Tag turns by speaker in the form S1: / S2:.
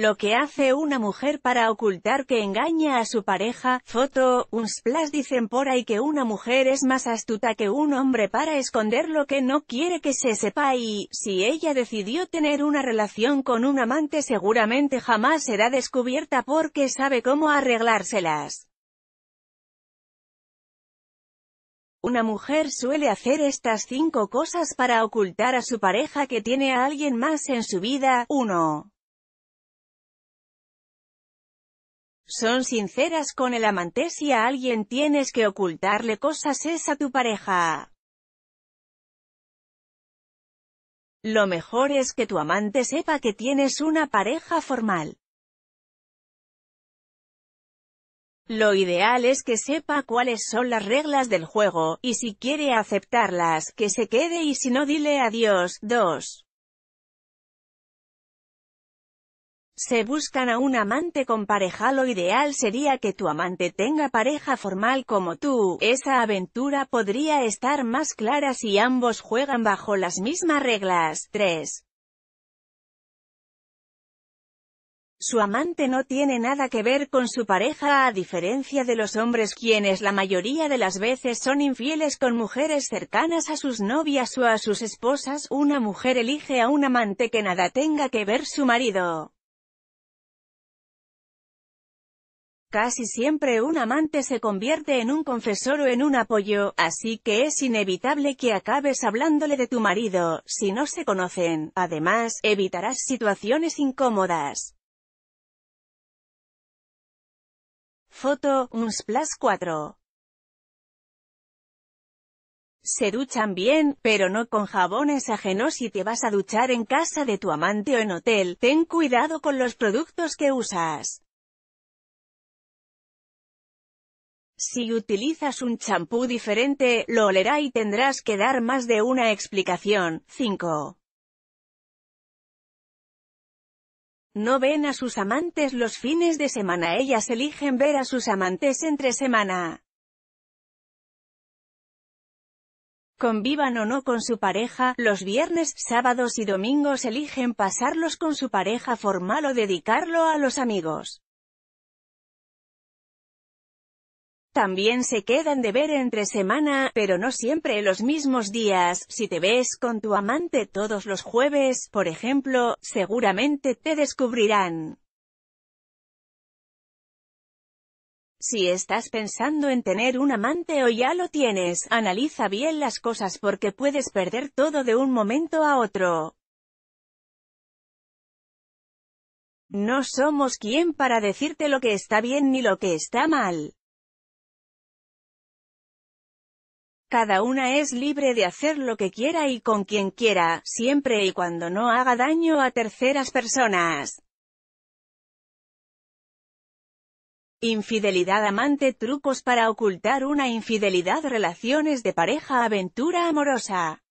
S1: Lo que hace una mujer para ocultar que engaña a su pareja, foto, un splash dicen por ahí que una mujer es más astuta que un hombre para esconder lo que no quiere que se sepa y, si ella decidió tener una relación con un amante seguramente jamás será descubierta porque sabe cómo arreglárselas. Una mujer suele hacer estas cinco cosas para ocultar a su pareja que tiene a alguien más en su vida. uno. son sinceras con el amante si a alguien tienes que ocultarle cosas es a tu pareja. Lo mejor es que tu amante sepa que tienes una pareja formal. Lo ideal es que sepa cuáles son las reglas del juego, y si quiere aceptarlas, que se quede y si no dile adiós. 2. se buscan a un amante con pareja lo ideal sería que tu amante tenga pareja formal como tú, esa aventura podría estar más clara si ambos juegan bajo las mismas reglas. 3. Su amante no tiene nada que ver con su pareja a diferencia de los hombres quienes la mayoría de las veces son infieles con mujeres cercanas a sus novias o a sus esposas, una mujer elige a un amante que nada tenga que ver su marido. Casi siempre un amante se convierte en un confesor o en un apoyo, así que es inevitable que acabes hablándole de tu marido, si no se conocen. Además, evitarás situaciones incómodas. Foto, unsplash 4. Se duchan bien, pero no con jabones ajenos si te vas a duchar en casa de tu amante o en hotel, ten cuidado con los productos que usas. Si utilizas un champú diferente, lo olerá y tendrás que dar más de una explicación. 5. No ven a sus amantes los fines de semana. Ellas eligen ver a sus amantes entre semana. convivan o no con su pareja, los viernes, sábados y domingos eligen pasarlos con su pareja formal o dedicarlo a los amigos. También se quedan de ver entre semana, pero no siempre los mismos días, si te ves con tu amante todos los jueves, por ejemplo, seguramente te descubrirán. Si estás pensando en tener un amante o ya lo tienes, analiza bien las cosas porque puedes perder todo de un momento a otro. No somos quien para decirte lo que está bien ni lo que está mal. Cada una es libre de hacer lo que quiera y con quien quiera, siempre y cuando no haga daño a terceras personas. Infidelidad amante Trucos para ocultar una infidelidad Relaciones de pareja Aventura amorosa